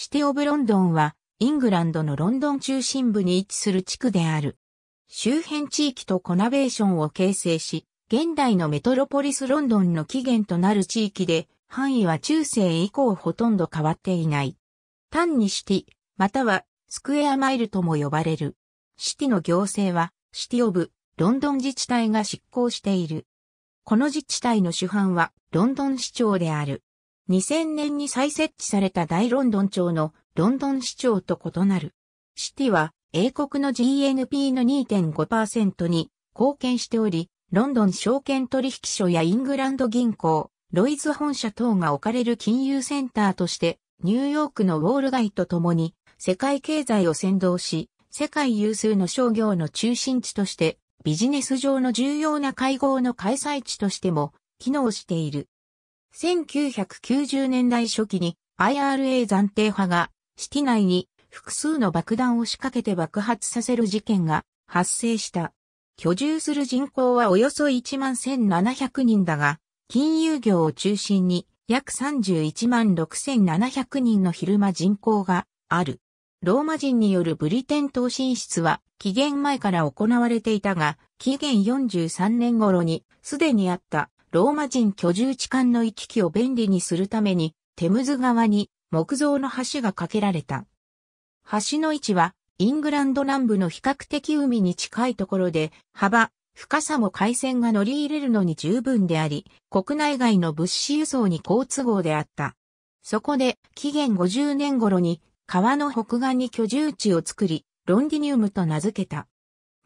シティオブロンドンは、イングランドのロンドン中心部に位置する地区である。周辺地域とコナベーションを形成し、現代のメトロポリスロンドンの起源となる地域で、範囲は中世以降ほとんど変わっていない。単にシティ、またはスクエアマイルとも呼ばれる。シティの行政は、シティオブ、ロンドン自治体が執行している。この自治体の主犯は、ロンドン市長である。2000年に再設置された大ロンドン町のロンドン市長と異なる。シティは英国の GNP の2.5%に貢献しており、ロンドン証券取引所やイングランド銀行、ロイズ本社等が置かれる金融センターとしてニューヨークのウォール街とともに世界経済を先導し、世界有数の商業の中心地としてビジネス上の重要な会合の開催地としても機能している。1990年代初期に IRA 暫定派がシティ内に複数の爆弾を仕掛けて爆発させる事件が発生した。居住する人口はおよそ1万1700人だが、金融業を中心に約31万6700人の昼間人口がある。ローマ人によるブリテン島進出は紀元前から行われていたが、紀元43年頃にすでにあったローマ人居住地間の行き来を便利にするために、テムズ川に木造の橋が架けられた。橋の位置は、イングランド南部の比較的海に近いところで、幅、深さも海鮮が乗り入れるのに十分であり、国内外の物資輸送に好都合であった。そこで、紀元50年頃に、川の北岸に居住地を作り、ロンディニウムと名付けた。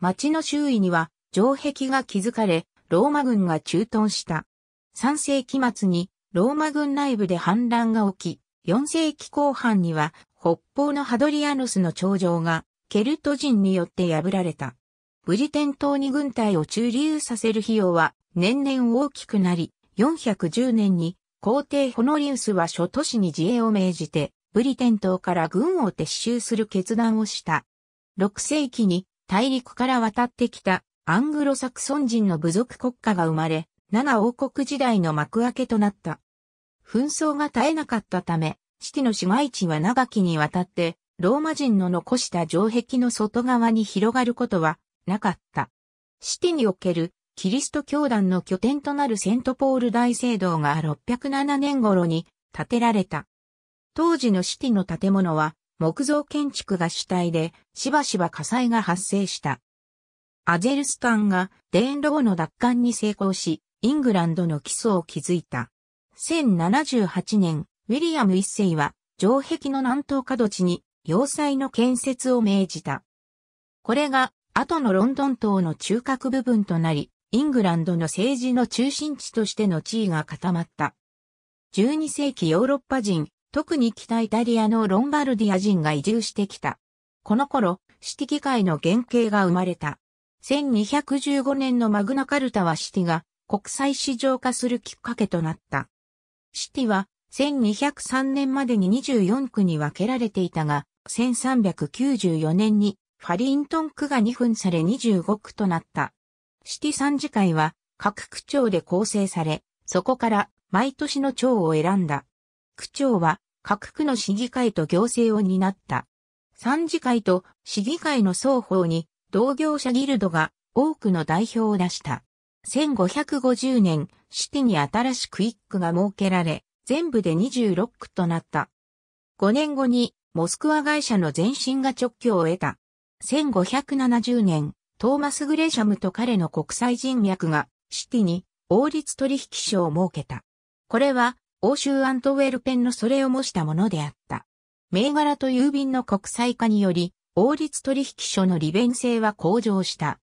町の周囲には、城壁が築かれ、ローマ軍が駐屯した。3世紀末にローマ軍内部で反乱が起き、4世紀後半には北方のハドリアヌスの頂上がケルト人によって破られた。ブリテン島に軍隊を駐留させる費用は年々大きくなり、410年に皇帝ホノリウスは諸都市に自衛を命じて、ブリテン島から軍を撤収する決断をした。6世紀に大陸から渡ってきたアングロサクソン人の部族国家が生まれ、七王国時代の幕開けとなった。紛争が絶えなかったため、シティの市街地は長きにわたって、ローマ人の残した城壁の外側に広がることはなかった。シティにおけるキリスト教団の拠点となるセントポール大聖堂が607年頃に建てられた。当時のシティの建物は木造建築が主体でしばしば火災が発生した。アゼルスタンがデーンローの奪還に成功し、イングランドの基礎を築いた。1078年、ウィリアム一世は城壁の南東角地に要塞の建設を命じた。これが後のロンドン島の中核部分となり、イングランドの政治の中心地としての地位が固まった。12世紀ヨーロッパ人、特に北イタリアのロンバルディア人が移住してきた。この頃、指揮機議会の原型が生まれた。1215年のマグナカルタはシティが国際市場化するきっかけとなった。シティは1203年までに24区に分けられていたが、1394年にファリントン区が2分され25区となった。シティ三次会は各区長で構成され、そこから毎年の長を選んだ。区長は各区の市議会と行政を担った。三次会と市議会の双方に同業者ギルドが多くの代表を出した。1550年、シティに新しく一区が設けられ、全部で26区となった。5年後に、モスクワ会社の前身が直居を得た。1570年、トーマス・グレシャムと彼の国際人脈が、シティに、王立取引所を設けた。これは、欧州アントウェルペンのそれを模したものであった。銘柄と郵便の国際化により、王立取引所の利便性は向上した。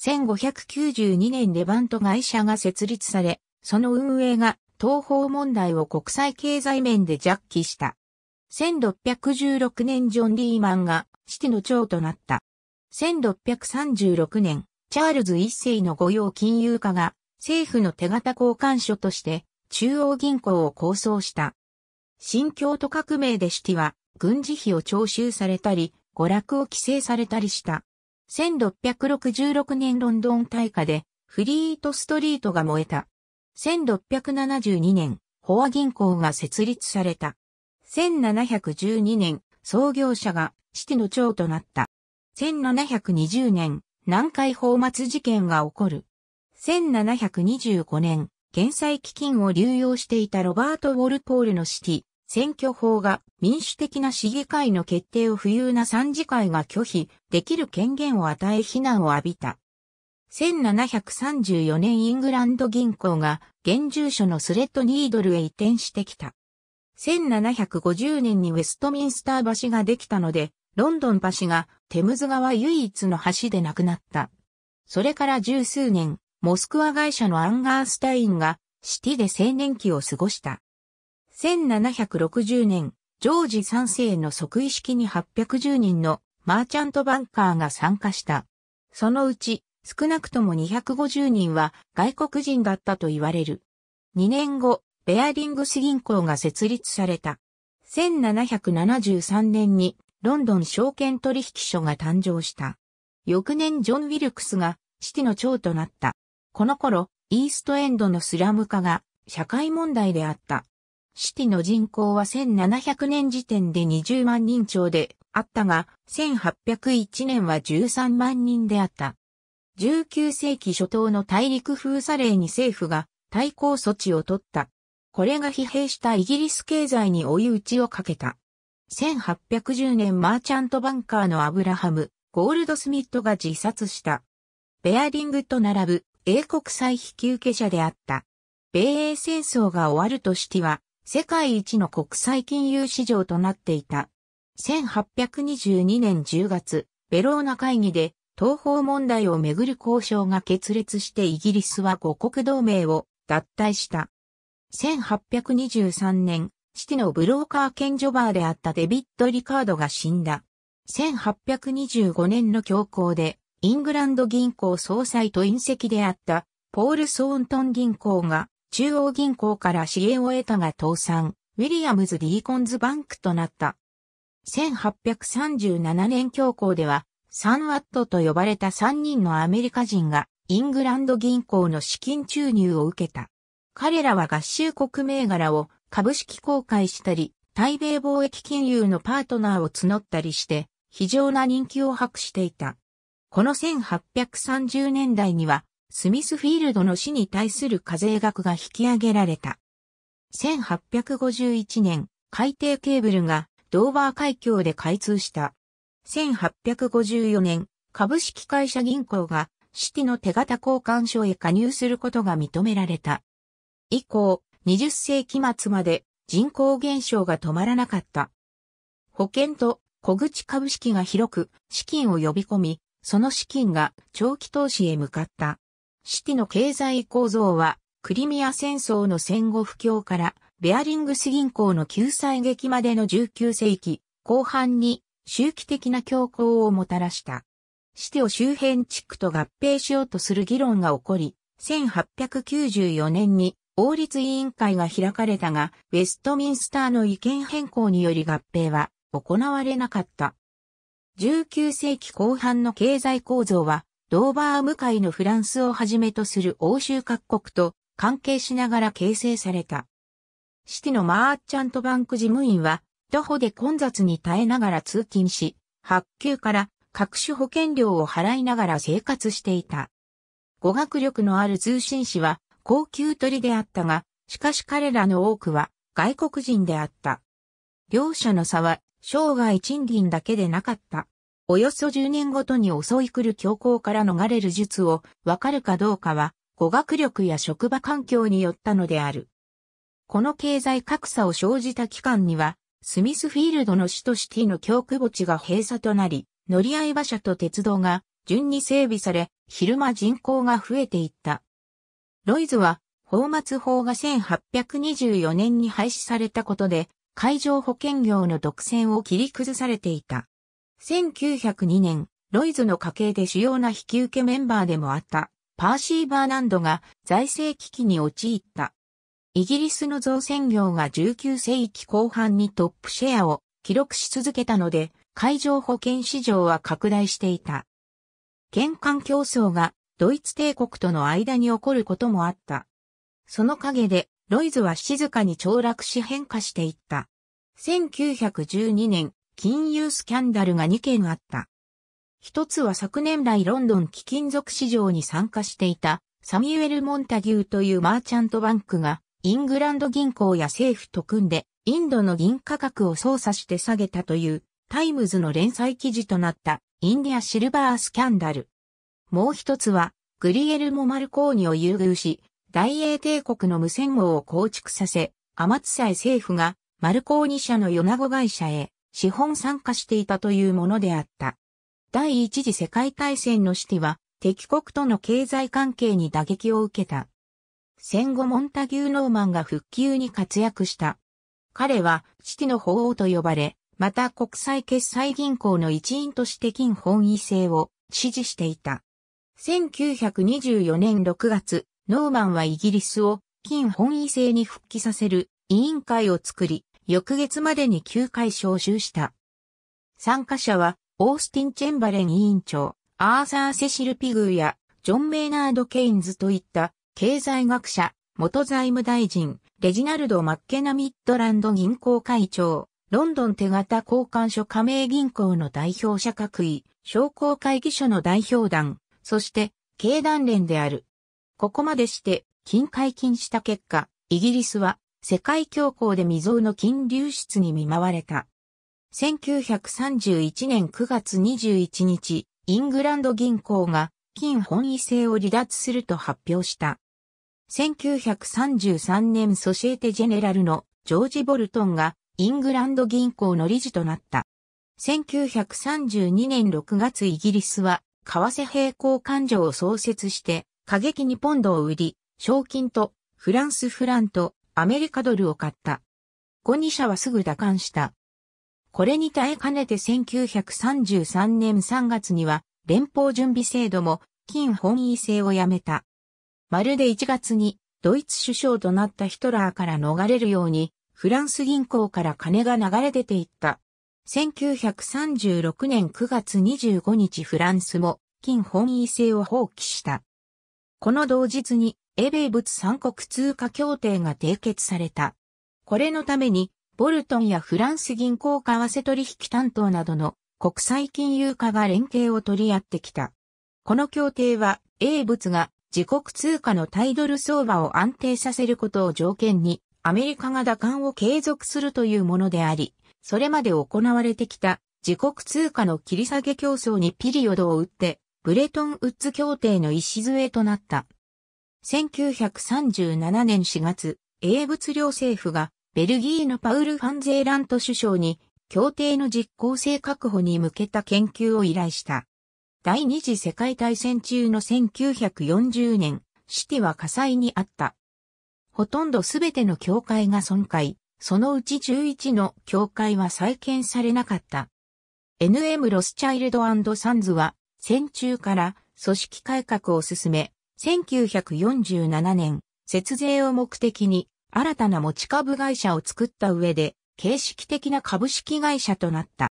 1592年レバント会社が設立され、その運営が東方問題を国際経済面で弱気した。1616年ジョン・リーマンが父の長となった。1636年、チャールズ一世の御用金融家が政府の手形交換所として中央銀行を構想した。新京都革命でシティは軍事費を徴収されたり、娯楽を規制されたりした。1666年ロンドン大火でフリートストリートが燃えた。1672年、ホア銀行が設立された。1712年、創業者がシティの長となった。1720年、南海放末事件が起こる。1725年、減災基金を流用していたロバート・ウォルポールのシティ。選挙法が民主的な市議会の決定を不要な参事会が拒否できる権限を与え非難を浴びた。1734年イングランド銀行が現住所のスレッドニードルへ移転してきた。1750年にウェストミンスター橋ができたので、ロンドン橋がテムズ川唯一の橋でなくなった。それから十数年、モスクワ会社のアンガースタインがシティで青年期を過ごした。1760年、ジョージ3世の即位式に810人のマーチャントバンカーが参加した。そのうち少なくとも250人は外国人だったと言われる。2年後、ベアリングス銀行が設立された。1773年にロンドン証券取引所が誕生した。翌年ジョン・ウィルクスがシティの長となった。この頃、イーストエンドのスラム化が社会問題であった。シティの人口は1700年時点で20万人超であったが、1801年は13万人であった。19世紀初頭の大陸封鎖令に政府が対抗措置を取った。これが疲弊したイギリス経済に追い打ちをかけた。1810年マーチャントバンカーのアブラハム、ゴールドスミットが自殺した。ベアリングと並ぶ英国債引受者であった。米英戦争が終わるとシティは世界一の国際金融市場となっていた。1822年10月、ベローナ会議で東方問題をめぐる交渉が決裂してイギリスは五国同盟を脱退した。1823年、父のブローカー兼ジョバーであったデビッド・リカードが死んだ。1825年の教皇で、イングランド銀行総裁と隕石であった、ポール・ソーントン銀行が、中央銀行から支援を得たが倒産、ウィリアムズ・ディーコンズ・バンクとなった。1837年教皇では、サンワットと呼ばれた3人のアメリカ人が、イングランド銀行の資金注入を受けた。彼らは合衆国銘柄を株式公開したり、対米貿易金融のパートナーを募ったりして、非常な人気を博していた。この1830年代には、スミスフィールドの市に対する課税額が引き上げられた。1851年、海底ケーブルがドーバー海峡で開通した。1854年、株式会社銀行がシティの手形交換所へ加入することが認められた。以降、20世紀末まで人口減少が止まらなかった。保険と小口株式が広く資金を呼び込み、その資金が長期投資へ向かった。シティの経済構造は、クリミア戦争の戦後不況から、ベアリングス銀行の救済劇までの19世紀後半に周期的な強行をもたらした。シティを周辺地区と合併しようとする議論が起こり、1894年に王立委員会が開かれたが、ウェストミンスターの意見変更により合併は行われなかった。19世紀後半の経済構造は、ドーバー向かいのフランスをはじめとする欧州各国と関係しながら形成された。シティのマーチャントバンク事務員は、徒歩で混雑に耐えながら通勤し、発給から各種保険料を払いながら生活していた。語学力のある通信士は高級鳥であったが、しかし彼らの多くは外国人であった。両者の差は生涯賃金だけでなかった。およそ10年ごとに襲い来る強行から逃れる術をわかるかどうかは、語学力や職場環境によったのである。この経済格差を生じた期間には、スミスフィールドの首都シティの教区墓地が閉鎖となり、乗り合い馬車と鉄道が順に整備され、昼間人口が増えていった。ロイズは、放末法が1824年に廃止されたことで、海上保険業の独占を切り崩されていた。1902年、ロイズの家系で主要な引き受けメンバーでもあった、パーシー・バーナンドが財政危機に陥った。イギリスの造船業が19世紀後半にトップシェアを記録し続けたので、海上保険市場は拡大していた。玄関競争がドイツ帝国との間に起こることもあった。その陰で、ロイズは静かに凋落し変化していった。1912年、金融スキャンダルが2件あった。一つは昨年来ロンドン貴金属市場に参加していたサミュエル・モンタギューというマーチャントバンクがイングランド銀行や政府と組んでインドの銀価格を操作して下げたというタイムズの連載記事となったインディアシルバースキャンダル。もう一つはグリエルモ・マルコーニを優遇し大英帝国の無線網を構築させアマツサイ政府がマルコーニ社のヨナゴ会社へ資本参加していたというものであった。第一次世界大戦のティは敵国との経済関係に打撃を受けた。戦後モンタギュー・ノーマンが復旧に活躍した。彼は父の法王と呼ばれ、また国際決済銀行の一員として金本位制を支持していた。1924年6月、ノーマンはイギリスを金本位制に復帰させる委員会を作り、翌月までに9回招集した。参加者は、オースティン・チェンバレン委員長、アーサー・セシル・ピグーや、ジョン・メイナード・ケインズといった、経済学者、元財務大臣、レジナルド・マッケナ・ミッドランド銀行会長、ロンドン手形交換所加盟銀行の代表者各位、商工会議所の代表団、そして、経団連である。ここまでして、金解禁した結果、イギリスは、世界恐慌で未曾有の金流出に見舞われた。1931年9月21日、イングランド銀行が金本位制を離脱すると発表した。1933年ソシエテジェネラルのジョージ・ボルトンがイングランド銀行の理事となった。1932年6月イギリスは為替並行勘定を創設して過激にポンドを売り、賞金とフランスフランとアメリカドルを買った。後2社はすぐ打艦した。これに耐えかねて1933年3月には連邦準備制度も金本位制をやめた。まるで1月にドイツ首相となったヒトラーから逃れるようにフランス銀行から金が流れ出ていった。1936年9月25日フランスも金本位制を放棄した。この同日に英米物三国通貨協定が締結された。これのために、ボルトンやフランス銀行為替取引担当などの国際金融化が連携を取り合ってきた。この協定は、英物が自国通貨のタイドル相場を安定させることを条件に、アメリカが打艦を継続するというものであり、それまで行われてきた自国通貨の切り下げ競争にピリオドを打って、ブレトンウッズ協定の礎となった。1937年4月、英仏領政府がベルギーのパウル・ファンゼーラント首相に協定の実効性確保に向けた研究を依頼した。第二次世界大戦中の1940年、シティは火災にあった。ほとんどすべての教会が損壊、そのうち11の教会は再建されなかった。NM ロスチャイルドサンズは戦中から組織改革を進め、1947年、節税を目的に新たな持ち株会社を作った上で、形式的な株式会社となった。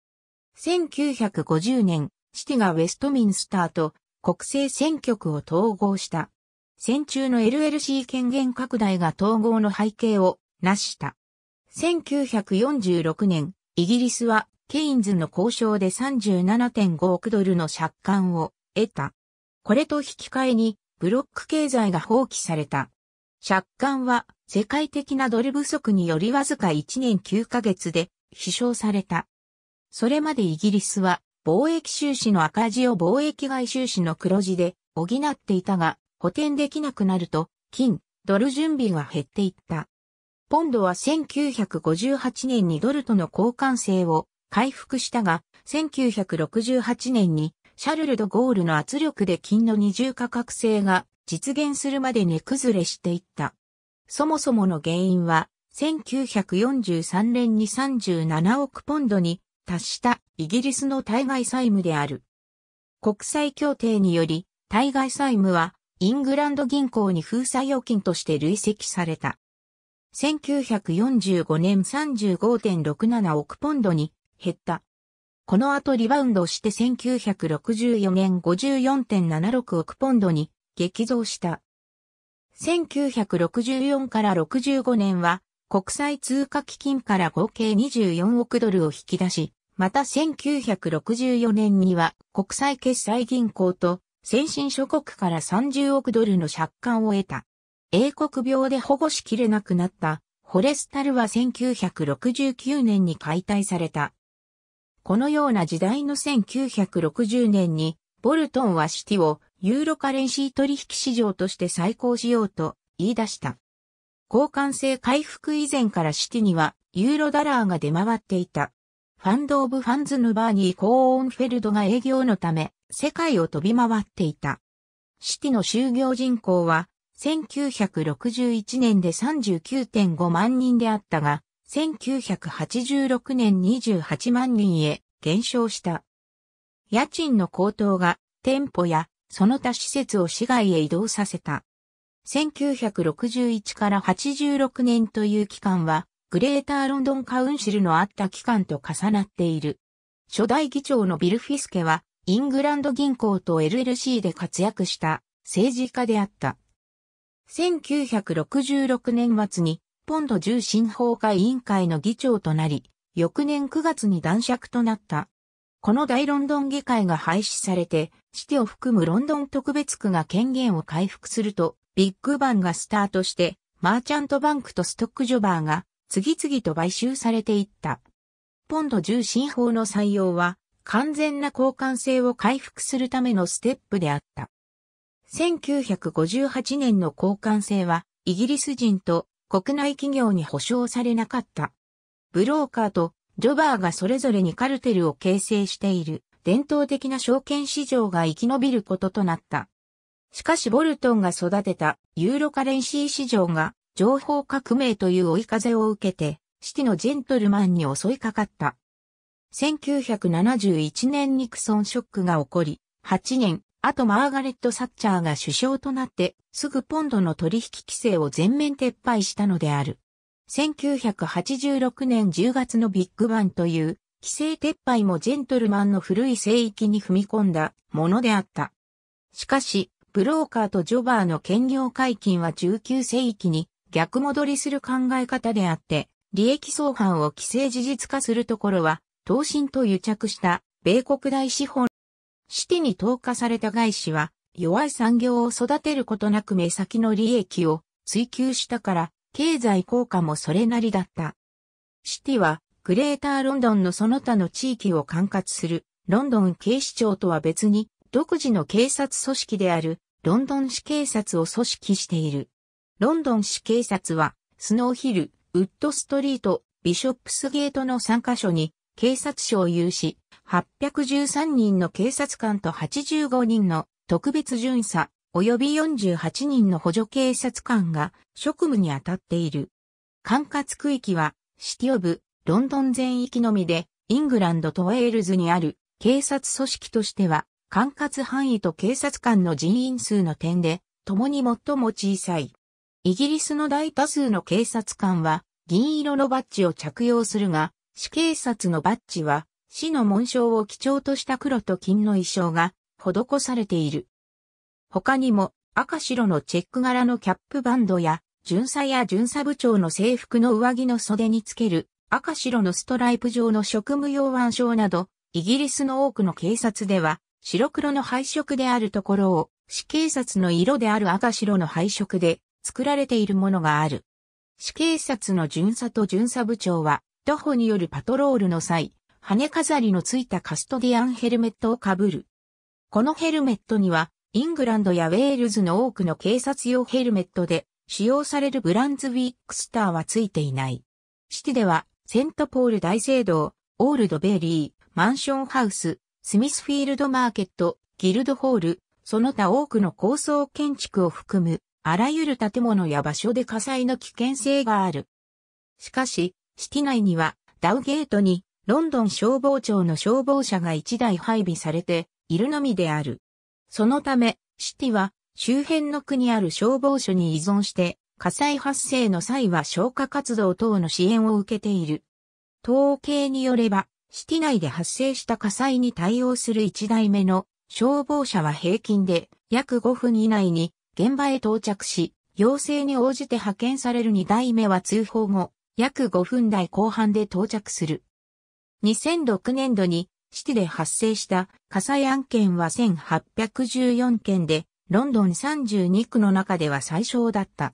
1950年、シティがウェストミンスターと国政選挙区を統合した。戦中の LLC 権限拡大が統合の背景を成した。1946年、イギリスはケインズの交渉で37.5億ドルの借款を得た。これと引き換えにブロック経済が放棄された。借款は世界的なドル不足によりわずか1年9ヶ月で飛翔された。それまでイギリスは貿易収支の赤字を貿易外収支の黒字で補っていたが補填できなくなると金、ドル準備が減っていった。ポンドは1958年にドルとの交換性を回復したが、1968年にシャルル・ド・ゴールの圧力で金の二重価格性が実現するまで値崩れしていった。そもそもの原因は、1943年に37億ポンドに達したイギリスの対外債務である。国際協定により、対外債務はイングランド銀行に封鎖預金として累積された。1945年35.67億ポンドに減った。この後リバウンドして1964年54.76億ポンドに激増した。1964から65年は国際通貨基金から合計24億ドルを引き出し、また1964年には国際決済銀行と先進諸国から30億ドルの借款を得た。英国病で保護しきれなくなったホレスタルは1969年に解体された。このような時代の1960年に、ボルトンはシティをユーロカレンシー取引市場として再興しようと言い出した。交換性回復以前からシティにはユーロダラーが出回っていた。ファンド・オブ・ファンズのバーニー・コーンフェルドが営業のため世界を飛び回っていた。シティの就業人口は1961年で39.5万人であったが、1986年28万人へ減少した。家賃の高騰が店舗やその他施設を市外へ移動させた。1961から86年という期間は、グレーターロンドンカウンシルのあった期間と重なっている。初代議長のビル・フィスケは、イングランド銀行と LLC で活躍した政治家であった。1966年末に本土重心法会委員会の議長となり、翌年9月に男爵となった。この大ロンドン議会が廃止されて、市手を含むロンドン特別区が権限を回復すると、ビッグバンがスタートして、マーチャントバンクとストックジョバーが次々と買収されていった。ポンド重心法の採用は完全な交換性を回復するためのステップであった。1958年の交換性はイギリス人と国内企業に保証されなかった。ブローカーとジョバーがそれぞれにカルテルを形成している伝統的な証券市場が生き延びることとなった。しかしボルトンが育てたユーロカレンシー市場が情報革命という追い風を受けて、シティのジェントルマンに襲いかかった。1971年ニクソンショックが起こり、8年あとマーガレット・サッチャーが首相となってすぐポンドの取引規制を全面撤廃したのである。1986年10月のビッグバンという規制撤廃もジェントルマンの古い聖域に踏み込んだものであった。しかし、ブローカーとジョバーの兼業解禁は19世紀に逆戻りする考え方であって、利益相反を規制事実化するところは、投信と癒着した米国大資本シティに投下された外資は、弱い産業を育てることなく目先の利益を追求したから、経済効果もそれなりだった。シティは、グレーターロンドンのその他の地域を管轄する、ロンドン警視庁とは別に、独自の警察組織である、ロンドン市警察を組織している。ロンドン市警察は、スノーヒル、ウッドストリート、ビショップスゲートの3カ所に、警察署を有し、813人の警察官と85人の特別巡査、及び48人の補助警察官が職務に当たっている。管轄区域は、シティオブ、ロンドン全域のみで、イングランドとウェールズにある警察組織としては、管轄範囲と警察官の人員数の点で、共に最も小さい。イギリスの大多数の警察官は、銀色のバッジを着用するが、市警察のバッジは、死の紋章を基調とした黒と金の衣装が施されている。他にも赤白のチェック柄のキャップバンドや巡査や巡査部長の制服の上着の袖につける赤白のストライプ状の職務用腕章など、イギリスの多くの警察では白黒の配色であるところを死警察の色である赤白の配色で作られているものがある。死警察の巡査と巡査部長は徒歩によるパトロールの際、羽飾りのついたカストディアンヘルメットをかぶる。このヘルメットには、イングランドやウェールズの多くの警察用ヘルメットで使用されるブランズウィックスターはついていない。シティでは、セントポール大聖堂、オールドベリー、マンションハウス、スミスフィールドマーケット、ギルドホール、その他多くの高層建築を含む、あらゆる建物や場所で火災の危険性がある。しかし、シティ内には、ダウゲートにロンドン消防庁の消防車が1台配備されているのみである。そのため、シティは周辺の区にある消防署に依存して火災発生の際は消火活動等の支援を受けている。統計によれば、シティ内で発生した火災に対応する1台目の消防車は平均で約5分以内に現場へ到着し、要請に応じて派遣される2台目は通報後、約5分台後半で到着する。2006年度にシティで発生した火災案件は1814件で、ロンドン32区の中では最小だった。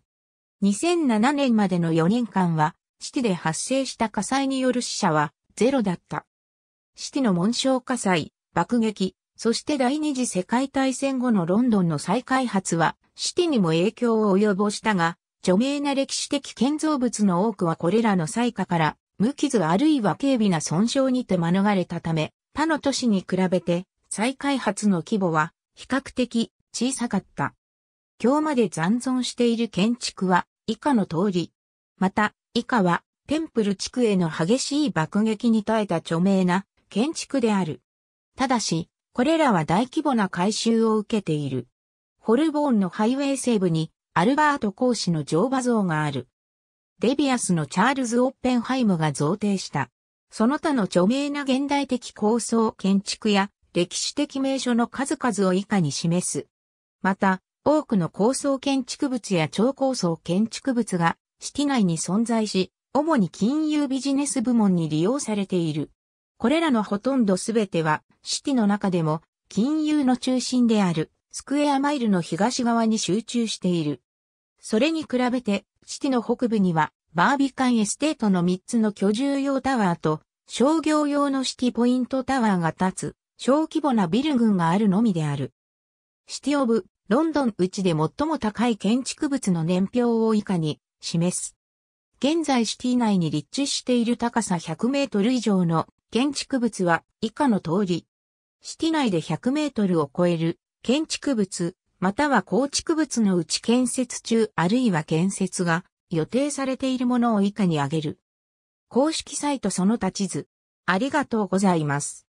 2007年までの4年間は、シティで発生した火災による死者はゼロだった。シティの紋章火災、爆撃、そして第二次世界大戦後のロンドンの再開発は、シティにも影響を及ぼしたが、著名な歴史的建造物の多くはこれらの災禍から無傷あるいは軽微な損傷にて免れたため、他の都市に比べて再開発の規模は比較的小さかった。今日まで残存している建築は以下の通り。また、以下はテンプル地区への激しい爆撃に耐えた著名な建築である。ただし、これらは大規模な改修を受けている。ホルボーンのハイウェイ西部にアルバート講師の乗馬像がある。デビアスのチャールズ・オッペンハイムが贈呈した。その他の著名な現代的構想建築や歴史的名所の数々を以下に示す。また、多くの構想建築物や超高層建築物がシティ内に存在し、主に金融ビジネス部門に利用されている。これらのほとんどすべては、シティの中でも金融の中心であるスクエアマイルの東側に集中している。それに比べて、シティの北部には、バービカンエステートの3つの居住用タワーと、商業用のシティポイントタワーが立つ、小規模なビル群があるのみである。シティオブ、ロンドンうちで最も高い建築物の年表を以下に示す。現在シティ内に立地している高さ100メートル以上の建築物は以下の通り。シティ内で100メートルを超える建築物、または構築物のうち建設中あるいは建設が予定されているものを以下に挙げる。公式サイトその他地図。ありがとうございます。